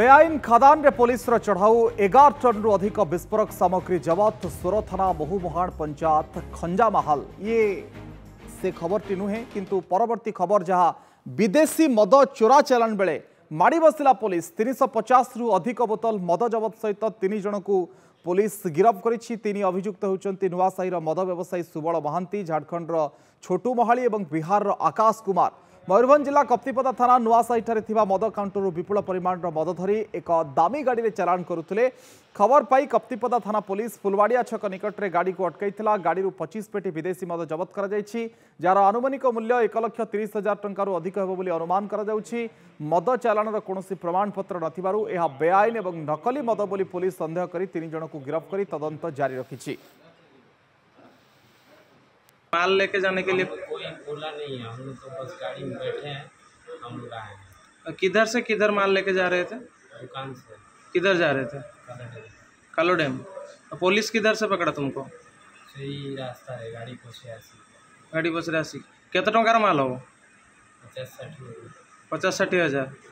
बेआईन खादान में पुलिस चढ़ाऊ एगार टन रु अधिक विस्फोरक सामग्री जबत सोर थाना महुमुहाण पंचायत खंजामहाल ये से खबर टी नुहे कि परवर्त खबर जहां विदेशी मद चोरा चलाण बेले माड़ बसला पुलिस तीन सौ पचास रु अधिक बोतल मद जबत सहित तीन जन को पुलिस गिरफ्त करनी अभुक्त होती नुआसाही मद व्यवसायी सुबल महांती झारखंड छोटू महाली और बिहार आकाश कुमार ମୟୂରଭଞ୍ଜ ଜିଲ୍ଲା କପ୍ତିପଦା ଥାନା ନୂଆସାହିଠାରେ ଥିବା ମଦ କାଉଣ୍ଟରରୁ ବିପୁଳ ପରିମାଣର ମଦ ଧରି ଏକ ଦାମୀ ଗାଡ଼ିରେ ଚାଲାଣ କରୁଥିଲେ ଖବର ପାଇ କପ୍ତିପଦା ଥାନା ପୋଲିସ ଫୁଲବାଡ଼ିଆ ଛକ ନିକଟରେ ଗାଡ଼ିକୁ ଅଟକାଇଥିଲା ଗାଡ଼ିରୁ ପଚିଶ ପେଟି ବିଦେଶୀ ମଦ ଜବତ କରାଯାଇଛି ଯାହାର ଆନୁମାନିକ ମୂଲ୍ୟ ଏକ ଲକ୍ଷ ତିରିଶ ହଜାର ଟଙ୍କାରୁ ଅଧିକ ହେବ ବୋଲି ଅନୁମାନ କରାଯାଉଛି ମଦ ଚାଲାଣର କୌଣସି ପ୍ରମାଣପତ୍ର ନଥିବାରୁ ଏହା ବେଆଇନ ଏବଂ ନକଲି ମଦ ବୋଲି ପୋଲିସ ସନ୍ଦେହ କରି ତିନି ଜଣଙ୍କୁ ଗିରଫ କରି ତଦନ୍ତ ଜାରି ରଖିଛି ମାଲ ଲେକେ ଜାନେ के लिए बोला नहीं है हम लोग तो बस गाड़ी में बैठे हैं हम लोग आए हैं किधर से किधर माल लेके जा रहे थे दुकान से किधर जा रहे थे कालो डैम पुलिस किधर से पकड़ा तुमको सही रास्ता है गाड़ी पचरासी गाड़ी पचरासी कितना टकर माल हो पचास साठ पचास साठ हज़ार